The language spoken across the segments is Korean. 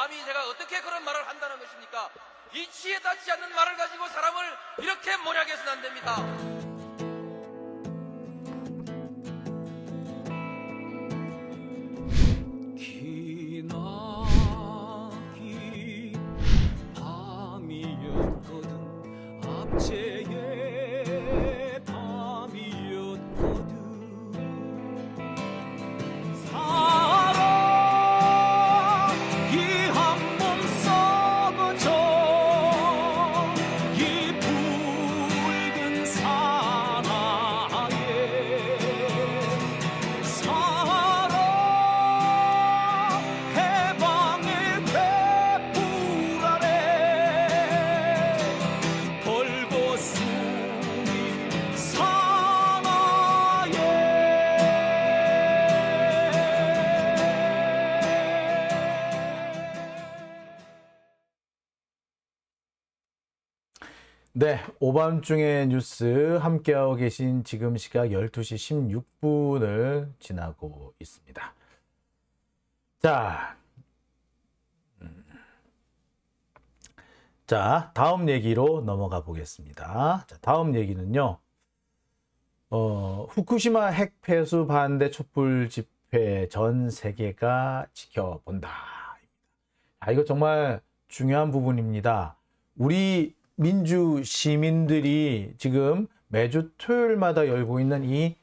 감히 제가 어떻게 그런 말을 한다는 것입니까? 이치에 닿지지 않는 말을 가지고 사람을 이렇게 모략해서는 안 됩니다. 네, 오밤중에 뉴스 함께하고 계신 지금 시각 12시 16분을 지나고 있습니다. 자, 음. 자 다음 얘기로 넘어가 보겠습니다. 자, 다음 얘기는요. 어, 후쿠시마 핵폐수 반대 촛불 집회 전 세계가 지켜본다. 아, 이거 정말 중요한 부분입니다. 우리 민주 시민들이 지금 매주 토요일마다 열고 있는 이,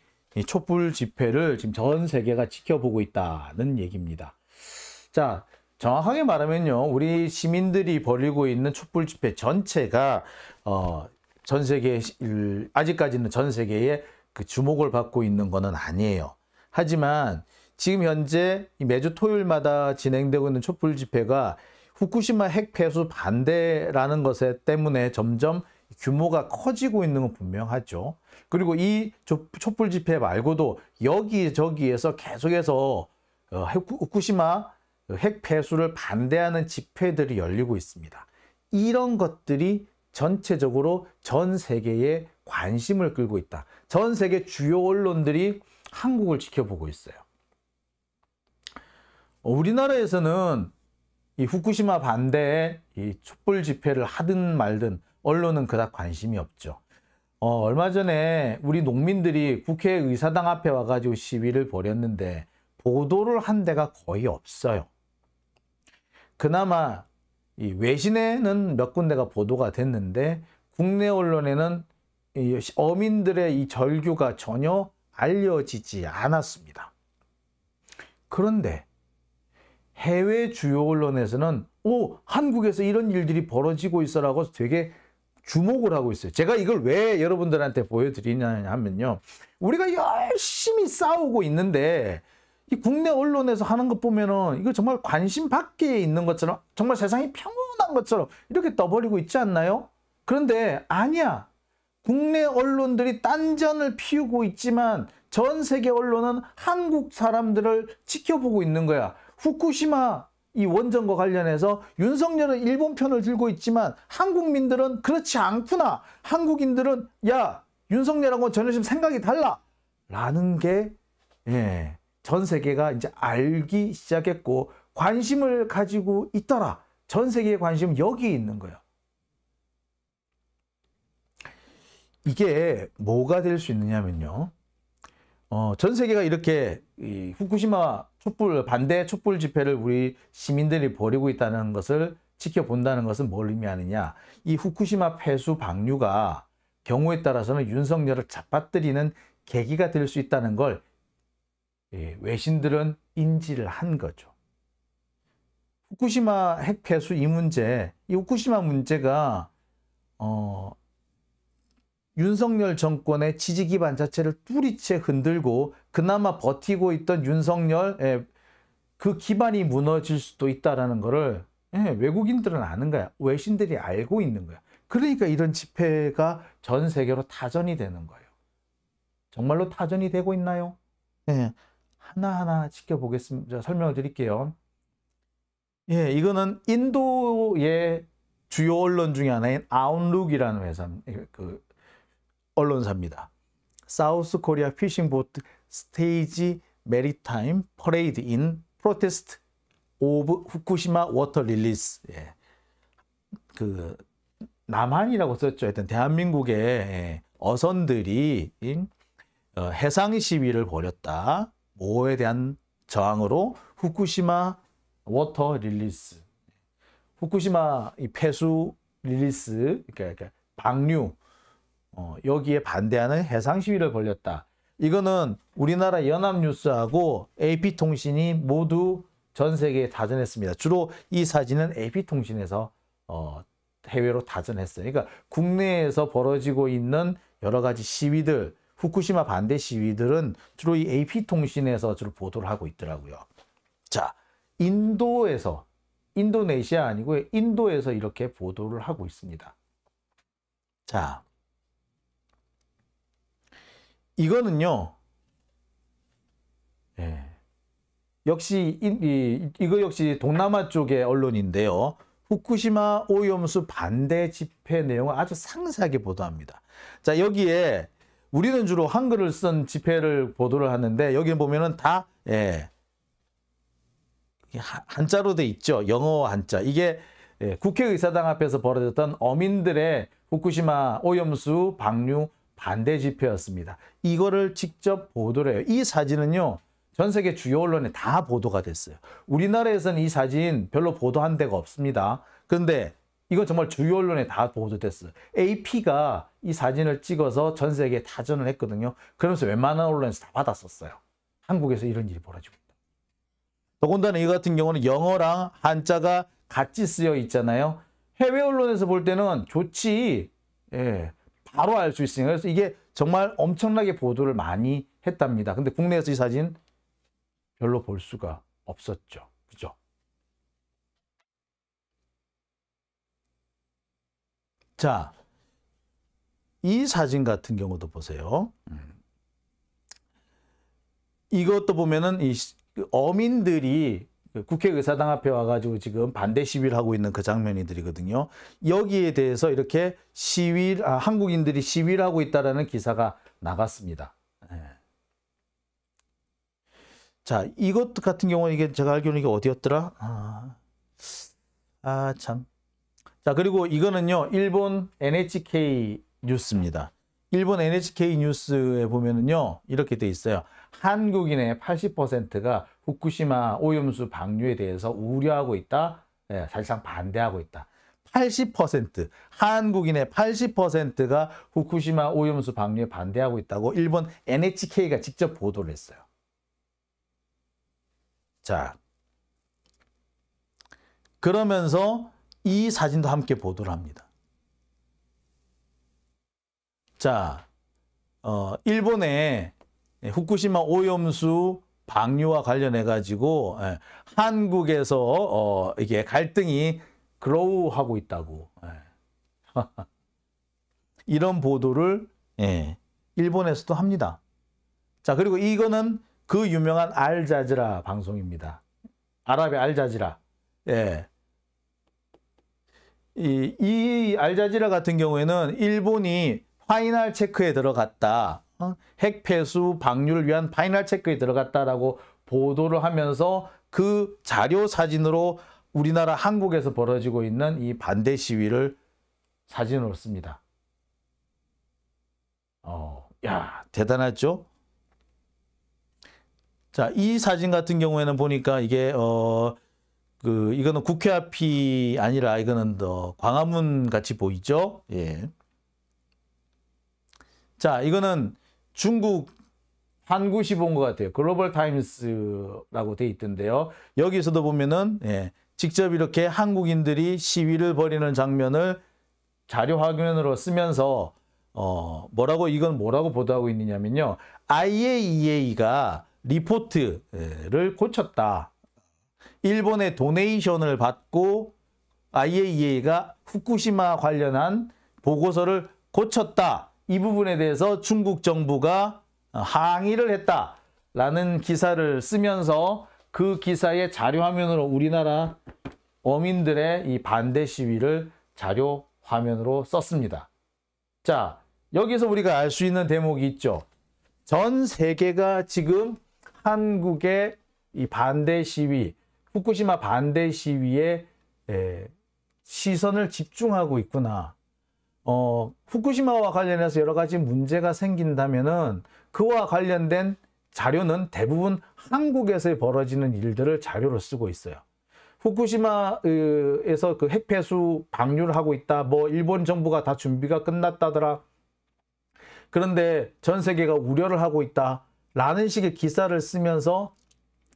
촛불 집회를 지금 전 세계가 지켜보고 있다는 얘기입니다. 자, 정확하게 말하면요. 우리 시민들이 벌이고 있는 촛불 집회 전체가 어, 전 세계 아직까지는 전 세계에 그 주목을 받고 있는 것은 아니에요. 하지만 지금 현재 매주 토요일마다 진행되고 있는 촛불 집회가 후쿠시마 핵 폐수 반대라는 것에 때문에 점점 규모가 커지고 있는 건 분명하죠. 그리고 이 촛불 집회 말고도 여기저기에서 계속해서 어, 후쿠시마 핵 폐수를 반대하는 집회들이 열리고 있습니다. 이런 것들이 전체적으로 전 세계에 관심을 끌고 있다. 전 세계 주요 언론들이 한국을 지켜보고 있어요. 우리나라에서는 이 후쿠시마 반대에 이 촛불 집회를 하든 말든 언론은 그닥 관심이 없죠. 어, 얼마 전에 우리 농민들이 국회의사당 앞에 와가지고 시위를 벌였는데 보도를 한 데가 거의 없어요. 그나마 이 외신에는 몇 군데가 보도가 됐는데 국내 언론에는 이 어민들의 이 절규가 전혀 알려지지 않았습니다. 그런데 해외 주요 언론에서는 오 한국에서 이런 일들이 벌어지고 있어라고 되게 주목을 하고 있어요. 제가 이걸 왜 여러분들한테 보여드리냐 하면요. 우리가 열심히 싸우고 있는데 이 국내 언론에서 하는 것 보면은 이거 정말 관심 밖에 있는 것처럼 정말 세상이 평온한 것처럼 이렇게 떠버리고 있지 않나요? 그런데 아니야. 국내 언론들이 딴전을 피우고 있지만 전 세계 언론은 한국 사람들을 지켜보고 있는 거야. 후쿠시마 이 원전과 관련해서 윤석열은 일본 편을 들고 있지만 한국민들은 그렇지 않구나. 한국인들은 야 윤석열하고 전혀 지금 생각이 달라. 라는 게 예, 전 세계가 이제 알기 시작했고 관심을 가지고 있더라. 전 세계의 관심 여기 있는 거예요. 이게 뭐가 될 수 있느냐면요. 어, 전 세계가 이렇게 이 후쿠시마 촛불 반대 촛불 집회를 우리 시민들이 벌이고 있다는 것을 지켜본다는 것은 뭘 의미하느냐 이 후쿠시마 폐수 방류가 경우에 따라서는 윤석열을 잡아뜨리는 계기가 될 수 있다는 걸 예, 외신들은 인지를 한 거죠. 후쿠시마 핵폐수 이 문제, 이 후쿠시마 문제가 어, 윤석열 정권의 지지 기반 자체를 뿌리채 흔들고 그나마 버티고 있던 윤석열 예, 그 기반이 무너질 수도 있다라는 거를 예, 외국인들은 아는 거야. 외신들이 알고 있는 거야. 그러니까 이런 집회가 전 세계로 타전이 되는 거예요. 정말로 타전이 되고 있나요? 예, 하나하나 지켜보겠습니다. 설명을 드릴게요. 예, 이거는 인도의 주요 언론 중에 하나인 아웃룩이라는 회사, 그 언론사입니다. 사우스 코리아 피싱 보트 스테이지 메리타임 퍼레이드 인 프로테스트 오브 후쿠시마 워터 릴리스 예. 그 남한이라고 썼죠. 일단 대한민국의 예. 어선들이 예, 어, 해상 시위를 벌였다. 모호에 대한 저항으로 후쿠시마 워터 릴리스 후쿠시마 이 폐수 릴리스 그러니까, 그러니까 방류 어, 여기에 반대하는 해상 시위를 벌렸다 이거는 우리나라 연합뉴스하고 AP통신이 모두 전 세계에 다전했습니다. 주로 이 사진은 AP통신에서 어, 해외로 다전했어요. 그러니까 국내에서 벌어지고 있는 여러 가지 시위들, 후쿠시마 반대 시위들은 주로 이 AP통신에서 주로 보도를 하고 있더라고요. 자, 인도에서, 인도네시아 아니고 인도에서 이렇게 보도를 하고 있습니다. 자, 이거는요. 예. 역시 이, 이거 역시 동남아 쪽의 언론인데요. 후쿠시마 오염수 반대 집회 내용을 아주 상세하게 보도합니다. 자 여기에 우리는 주로 한글을 쓴 집회를 보도를 하는데 여기 보면은 다 예, 한자로 돼 있죠. 영어 한자. 이게 예, 국회의사당 앞에서 벌어졌던 어민들의 후쿠시마 오염수 방류 반대 집회였습니다. 이거를 직접 보도를 해요. 이 사진은요. 전 세계 주요 언론에 다 보도가 됐어요. 우리나라에서는 이 사진 별로 보도한 데가 없습니다. 근데 이거 정말 주요 언론에 다 보도됐어요. AP가 이 사진을 찍어서 전 세계에 타전을 했거든요. 그러면서 웬만한 언론에서 다 받았었어요. 한국에서 이런 일이 벌어지고 있다. 더군다나 이 같은 경우는 영어랑 한자가 같이 쓰여 있잖아요. 해외 언론에서 볼 때는 좋지. 예. 바로 알 수 있으니까 그래서 이게 정말 엄청나게 보도를 많이 했답니다. 근데 국내에서 이 사진 별로 볼 수가 없었죠. 그죠? 자, 이 사진 같은 경우도 보세요. 음. 이것도 보면은 이 그 어민들이 그 국회의사당 앞에 와가지고 지금 반대 시위를 하고 있는 그 장면이들이거든요. 여기에 대해서 이렇게 시위, 아, 한국인들이 시위를 하고 있다라는 기사가 나갔습니다. 예. 자, 이것 같은 경우는 이게 제가 알기로는 이게 어디였더라? 아, 아 참. 자, 그리고 이거는요, 일본 NHK 뉴스입니다. 일본 NHK 뉴스에 보면은요, 이렇게 돼 있어요. 한국인의 80%가 후쿠시마 오염수 방류에 대해서 우려하고 있다. 네, 사실상 반대하고 있다. 80% 한국인의 80%가 후쿠시마 오염수 방류에 반대하고 있다고 일본 NHK가 직접 보도를 했어요. 자, 그러면서 이 사진도 함께 보도를 합니다. 자, 어, 일본의 후쿠시마 오염수 방류와 관련해 가지고 예, 한국에서 어, 이게 갈등이 그로우하고 있다고 예. 이런 보도를 예, 일본에서도 합니다. 자 그리고 이거는 그 유명한 알자지라 방송입니다. 아랍의 알자지라. 예. 이, 이 알자지라 같은 경우에는 일본이 파이널 체크에 들어갔다. 어? 핵폐수 방류를 위한 파이널 체크에 들어갔다라고 보도를 하면서 그 자료 사진으로 우리나라 한국에서 벌어지고 있는 이 반대 시위를 사진으로 씁니다. 어, 야 대단하죠? 자, 이 사진 같은 경우에는 보니까 이게 어, 그 이거는 국회 앞이 아니라 이거는 더 광화문 같이 보이죠? 예. 자, 이거는 중국 한 곳이 본 것 같아요. 글로벌 타임스라고 돼 있던데요. 여기서도 보면은 예, 직접 이렇게 한국인들이 시위를 벌이는 장면을 자료 화면으로 쓰면서 어, 뭐라고 이건 뭐라고 보도하고 있느냐면요. IAEA가 리포트를 고쳤다. 일본의 도네이션을 받고 IAEA가 후쿠시마 관련한 보고서를 고쳤다. 이 부분에 대해서 중국 정부가 항의를 했다라는 기사를 쓰면서 그 기사의 자료 화면으로 우리나라 어민들의 이 반대 시위를 자료 화면으로 썼습니다. 자, 여기서 우리가 알 수 있는 대목이 있죠. 전 세계가 지금 한국의 이 반대 시위, 후쿠시마 반대 시위에 시선을 집중하고 있구나. 어, 후쿠시마와 관련해서 여러 가지 문제가 생긴다면 그와 관련된 자료는 대부분 한국에서 벌어지는 일들을 자료로 쓰고 있어요. 후쿠시마에서 그 핵폐수 방류를 하고 있다. 뭐 일본 정부가 다 준비가 끝났다더라. 그런데 전 세계가 우려를 하고 있다. 라는 식의 기사를 쓰면서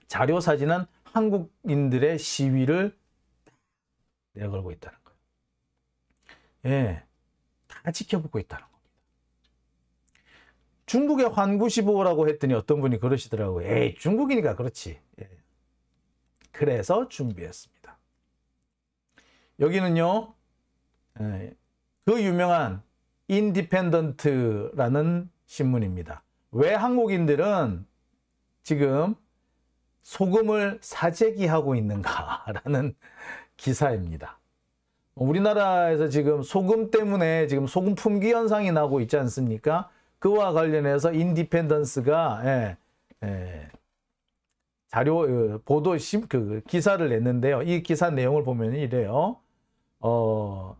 자료 사진은 한국인들의 시위를 내걸고 있다는 거예요. 예. 지켜보고 있다는 겁니다. 중국의 환구시보라고 했더니 어떤 분이 그러시더라고요. 에이, 중국이니까 그렇지. 예. 그래서 준비했습니다. 여기는요, 예, 그 유명한 인디펜던트라는 신문입니다. 왜 한국인들은 지금 소금을 사재기하고 있는가라는 기사입니다. 우리나라에서 지금 소금 때문에 지금 소금 품귀 현상이 나고 있지 않습니까? 그와 관련해서 인디펜던스가 예, 예, 자료 어, 보도 심그 그 기사를 냈는데요. 이 기사 내용을 보면 이래요. 어,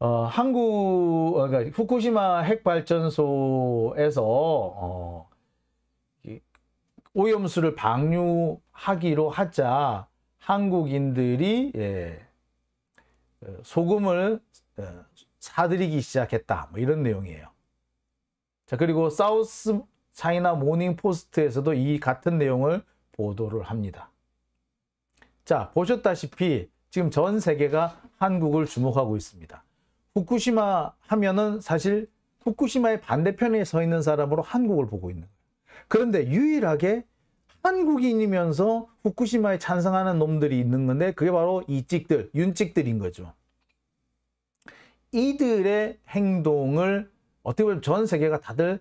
어, 한국 어, 그러니까 후쿠시마 핵 발전소에서 어, 오염수를 방류하기로 하자 한국인들이 예, 어, 소금을 어, 사들이기 시작했다. 뭐 이런 내용이에요. 자, 그리고 사우스 차이나 모닝 포스트에서도 이 같은 내용을 보도를 합니다. 자, 보셨다시피 지금 전 세계가 한국을 주목하고 있습니다. 후쿠시마 하면은 사실 후쿠시마의 반대편에 서 있는 사람으로 한국을 보고 있는 거예요. 그런데 유일하게 한국인이면서 후쿠시마에 찬성하는 놈들이 있는 건데 그게 바로 이 찍들, 윤찍들인 거죠. 이들의 행동을 어떻게 보면 전 세계가 다들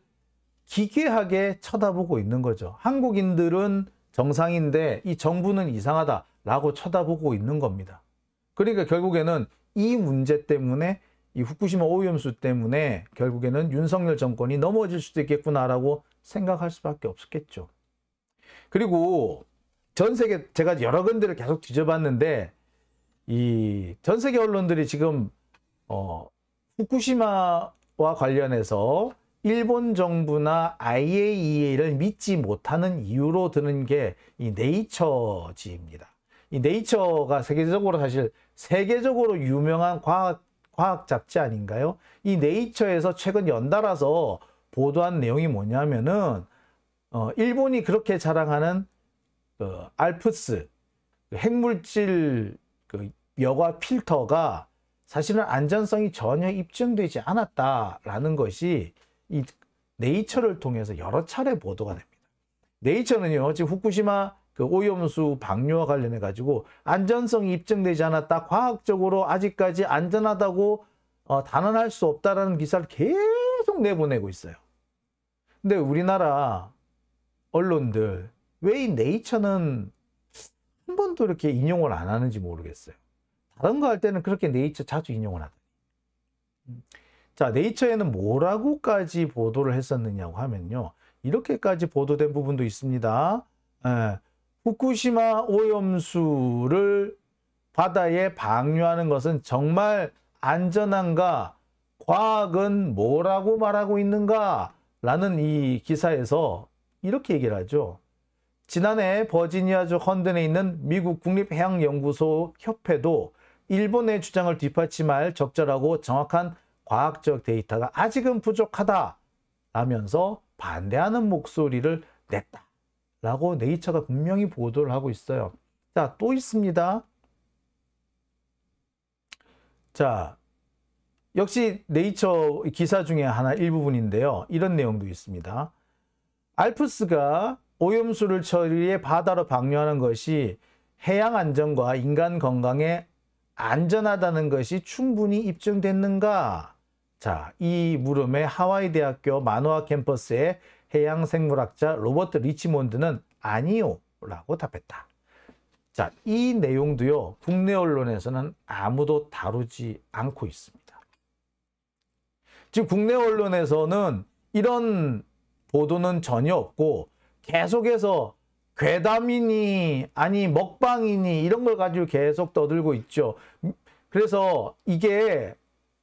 기괴하게 쳐다보고 있는 거죠. 한국인들은 정상인데 이 정부는 이상하다라고 쳐다보고 있는 겁니다. 그러니까 결국에는 이 문제 때문에 이 후쿠시마 오염수 때문에 결국에는 윤석열 정권이 넘어질 수도 있겠구나라고 생각할 수밖에 없었겠죠. 그리고 전 세계 제가 여러 군데를 계속 뒤져봤는데 이 전 세계 언론들이 지금 어 후쿠시마와 관련해서 일본 정부나 IAEA를 믿지 못하는 이유로 드는 게 이 네이처지입니다. 이 네이처가 세계적으로 사실 세계적으로 유명한 과학 과학 잡지 아닌가요? 이 네이처에서 최근 연달아서 보도한 내용이 뭐냐면은 어, 일본이 그렇게 자랑하는 어, 그 알프스 핵물질 그 여과 필터가 사실은 안전성이 전혀 입증되지 않았다라는 것이 이 네이처를 통해서 여러 차례 보도가 됩니다. 네이처는요, 지금 후쿠시마 그 오염수 방류와 관련해 가지고 안전성이 입증되지 않았다. 과학적으로 아직까지 안전하다고 어, 단언할 수 없다라는 기사를 계속 내보내고 있어요. 근데 우리나라 언론들 왜 이 네이처는 한 번도 이렇게 인용을 안 하는지 모르겠어요. 다른 거 할 때는 그렇게 네이처 자주 인용을 하다니 자, 네이처에는 뭐라고까지 보도를 했었느냐고 하면요. 이렇게까지 보도된 부분도 있습니다. 에, 예. 후쿠시마 오염수를 바다에 방류하는 것은 정말 안전한가? 과학은 뭐라고 말하고 있는가? 라는 이 기사에서 이렇게 얘기를 하죠. 지난해 버지니아주 헌든에 있는 미국 국립해양연구소 협회도 일본의 주장을 뒷받침할 적절하고 정확한 과학적 데이터가 아직은 부족하다 라면서 반대하는 목소리를 냈다 라고 네이처가 분명히 보도를 하고 있어요. 자, 또 있습니다. 자, 역시 네이처 기사 중에 하나 일부분인데요. 이런 내용도 있습니다. 알프스가 오염수를 처리해 바다로 방류하는 것이 해양 안전과 인간 건강에 안전하다는 것이 충분히 입증됐는가? 자, 이 물음에 하와이 대학교 마노아 캠퍼스의 해양 생물학자 로버트 리치몬드는 아니요 라고 답했다. 자, 이 내용도요. 국내 언론에서는 아무도 다루지 않고 있습니다. 지금 국내 언론에서는 이런 보도는 전혀 없고 계속해서 괴담이니 아니 먹방이니 이런 걸 가지고 계속 떠들고 있죠. 그래서 이게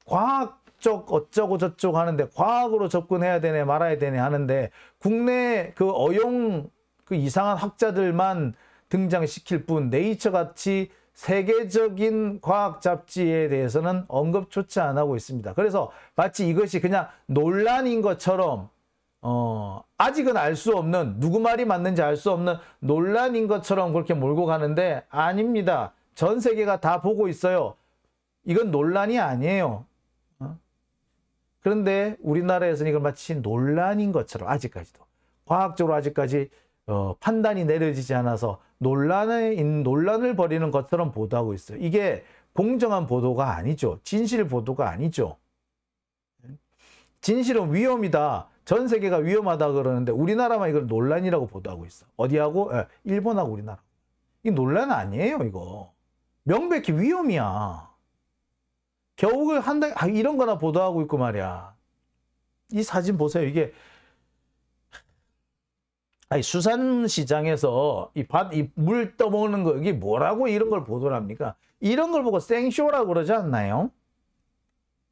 과학적 어쩌고 저쩌고 하는데 과학으로 접근해야 되네 말아야 되네 하는데 국내 그 어용 그 이상한 학자들만 등장시킬 뿐 네이처 같이 세계적인 과학 잡지에 대해서는 언급조차 안 하고 있습니다. 그래서 마치 이것이 그냥 논란인 것처럼 어, 아직은 알 수 없는 누구 말이 맞는지 알 수 없는 논란인 것처럼 그렇게 몰고 가는데 아닙니다. 전 세계가 다 보고 있어요. 이건 논란이 아니에요. 어? 그런데 우리나라에서는 이걸 마치 논란인 것처럼 아직까지도 과학적으로 아직까지 어, 판단이 내려지지 않아서 논란에 논란을 벌이는 것처럼 보도하고 있어요. 이게 공정한 보도가 아니죠. 진실 보도가 아니죠. 진실은 위험이다. 전 세계가 위험하다 그러는데 우리나라만 이걸 논란이라고 보도하고 있어. 어디하고? 예, 일본하고 우리나라. 이 논란 아니에요, 이거. 명백히 위험이야. 겨우을 한다, 아, 이런 거나 보도하고 있고 말이야. 이 사진 보세요. 이게, 아니, 수산시장에서 이 밭, 이 물 떠먹는 거, 이게 뭐라고 이런 걸 보도를 합니까? 이런 걸 보고 생쇼라고 그러지 않나요?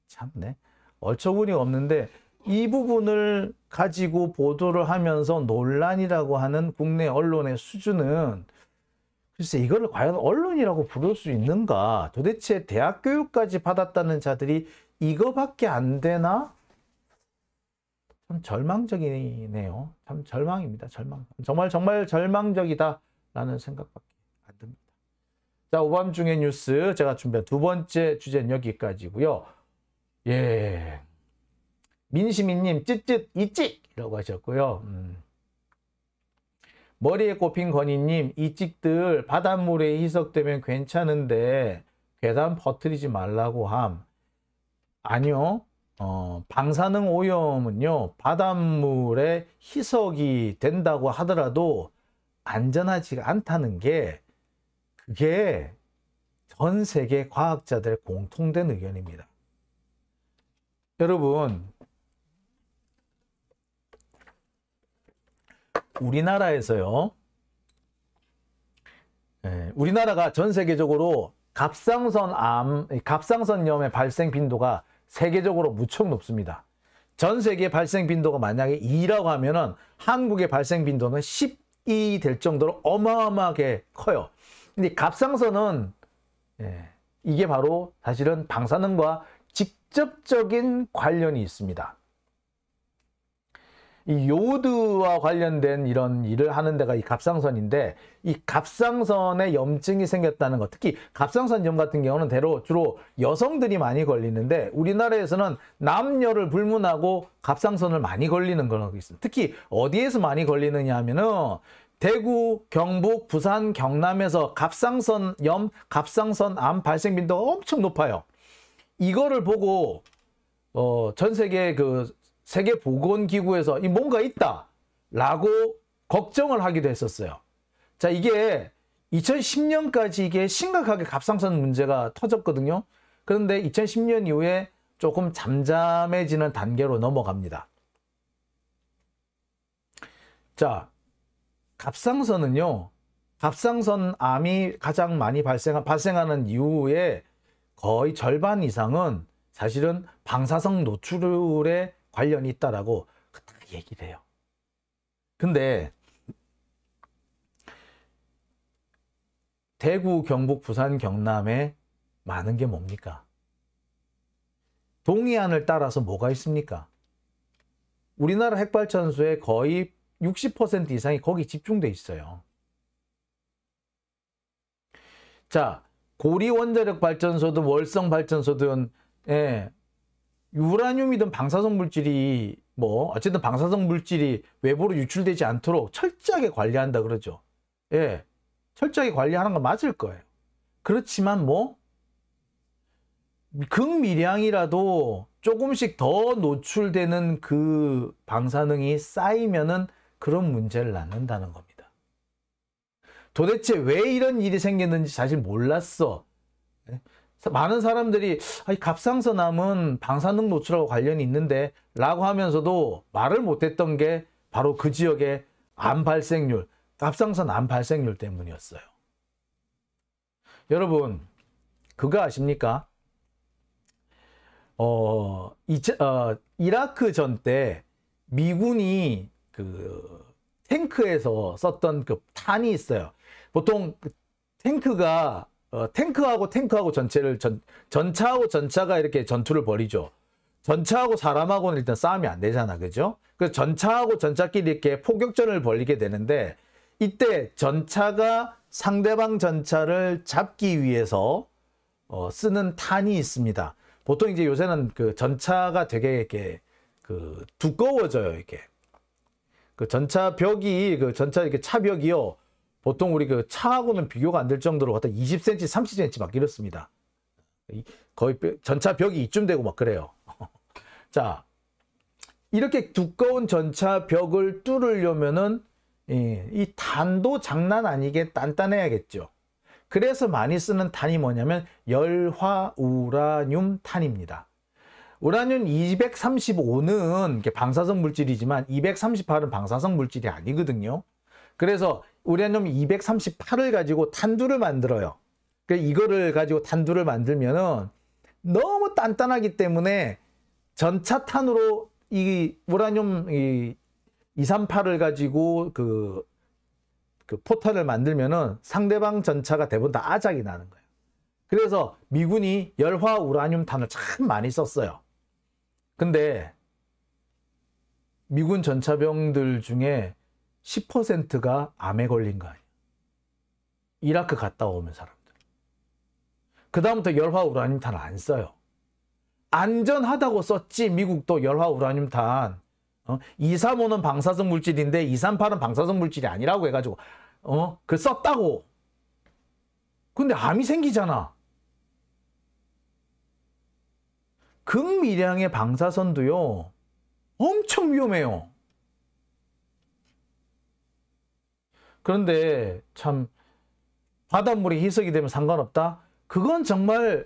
참네. 얼처구니 없는데, 이 부분을 가지고 보도를 하면서 논란이라고 하는 국내 언론의 수준은 글쎄 이거를 과연 언론이라고 부를 수 있는가 도대체 대학 교육까지 받았다는 자들이 이거밖에 안 되나 참 절망적이네요 참 절망입니다 절망 정말 정말 절망적이다 라는 생각밖에 안 듭니다 자 오밤중의 뉴스 제가 준비한 두 번째 주제는 여기까지고요 예 민시민님 찢찢 이찍 이라고 하셨고요. 음. 머리에 꼽힌 건이님 이찍들 바닷물에 희석되면 괜찮은데 괴담 퍼뜨리지 말라고 함. 아니요. 어, 방사능 오염은요. 바닷물에 희석이 된다고 하더라도 안전하지가 않다는 게 그게 전 세계 과학자들 공통된 의견입니다. 여러분 우리나라에서요. 예, 우리나라가 전 세계적으로 갑상선 암, 갑상선염의 발생 빈도가 세계적으로 무척 높습니다. 전 세계 발생 빈도가 만약에 2라고 하면은 한국의 발생 빈도는 10이 될 정도로 어마어마하게 커요. 근데 갑상선은 예, 이게 바로 사실은 방사능과 직접적인 관련이 있습니다. 이 요드와 관련된 이런 일을 하는 데가 이 갑상선인데 이 갑상선에 염증이 생겼다는 것 특히 갑상선염 같은 경우는 대로 주로 여성들이 많이 걸리는데 우리나라에서는 남녀를 불문하고 갑상선을 많이 걸리는 걸로 있습니다. 특히 어디에서 많이 걸리느냐 하면은 대구, 경북, 부산, 경남에서 갑상선염, 갑상선암 발생 빈도가 엄청 높아요. 이거를 보고 어, 전 세계 그 세계보건기구에서 뭔가 있다 라고 걱정을 하기도 했었어요. 자, 이게 2010년까지 이게 심각하게 갑상선 문제가 터졌거든요. 그런데 2010년 이후에 조금 잠잠해지는 단계로 넘어갑니다. 자, 갑상선은요. 갑상선 암이 가장 많이 발생한, 발생하는 이후에 거의 절반 이상은 사실은 방사성 노출에 관련이 있다라고 다 얘기를 해요. 근데 대구, 경북, 부산, 경남에 많은 게 뭡니까? 동해안을 따라서 뭐가 있습니까? 우리나라 핵발전소의 거의 60% 이상이 거기 집중돼 있어요. 자, 고리 원자력 발전소든 월성 발전소든 예, 유라늄이든 방사성 물질이 뭐 어쨌든 방사성 물질이 외부로 유출되지 않도록 철저하게 관리한다 그러죠. 예. 철저하게 관리하는 건 맞을 거예요. 그렇지만 뭐 극미량이라도 조금씩 더 노출되는 그 방사능이 쌓이면은 그런 문제를 낳는다는 겁니다. 도대체 왜 이런 일이 생겼는지 사실 몰랐어. 예? 많은 사람들이 아, 갑상선암은 방사능 노출하고 관련이 있는데 라고 하면서도 말을 못했던 게 바로 그 지역의 암 발생률, 갑상선 암 발생률 때문이었어요. 여러분, 그거 아십니까? 어, 이, 어 이라크 전 때 미군이 그 탱크에서 썼던 그 탄이 있어요. 보통 그 탱크가 어, 탱크하고 탱크하고 전체를 전, 전차하고 전차가 이렇게 전투를 벌이죠. 전차하고 사람하고는 일단 싸움이 안 되잖아. 그죠? 그 전차하고 전차끼리 이렇게 포격전을 벌리게 되는데 이때 전차가 상대방 전차를 잡기 위해서 어, 쓰는 탄이 있습니다. 보통 이제 요새는 그 전차가 되게 이렇게 그 두꺼워져요. 이렇게 그 전차 벽이 그 전차 이렇게 차벽이요. 보통 우리 그 차하고는 비교가 안 될 정도로 갖다 20cm, 30cm 막 이렇습니다. 거의 전차 벽이 이쯤 되고 막 그래요. 자, 이렇게 두꺼운 전차 벽을 뚫으려면은 이, 이 단도 장난 아니게 단단해야겠죠. 그래서 많이 쓰는 탄이 뭐냐면 열화 우라늄 탄입니다. 우라늄 235는 방사성 물질이지만 238은 방사성 물질이 아니거든요. 그래서 우레늄 238을 가지고 탄두를 만들어요. 그러니까 이거를 가지고 탄두를 만들면 너무 단단하기 때문에 전차탄으로 이 우라늄 이 238을 가지고 그, 그 포탄을 만들면 상대방 전차가 대부분 다 아작이 나는 거예요. 그래서 미군이 열화 우라늄 탄을 참 많이 썼어요. 근데 미군 전차병들 중에 10%가 암에 걸린 거 아니에요. 이라크 갔다 오면 사람들. 그 다음부터 열화 우라늄탄 안 써요. 안전하다고 썼지 미국도 열화 우라늄탄 어? 235는 방사성 물질인데 238은 방사성 물질이 아니라고 해가지고 어? 그 썼다고. 근데 암이 생기잖아. 극미량의 방사선도요. 엄청 위험해요. 그런데 참 바닷물이 희석이 되면 상관없다? 그건 정말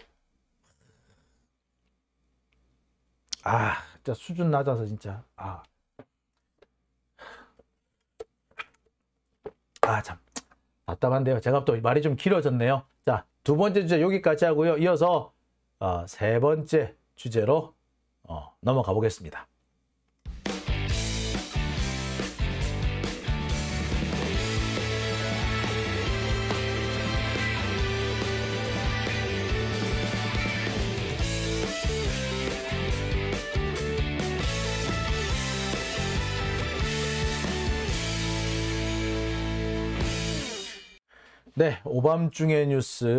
아 진짜 수준 낮아서 진짜 아 아, 참. 답답한데요. 제가 또 말이 좀 길어졌네요. 자, 두 번째 주제 여기까지 하고요. 이어서 어, 세 번째 주제로 어, 넘어가 보겠습니다. 네, 오밤중의 뉴스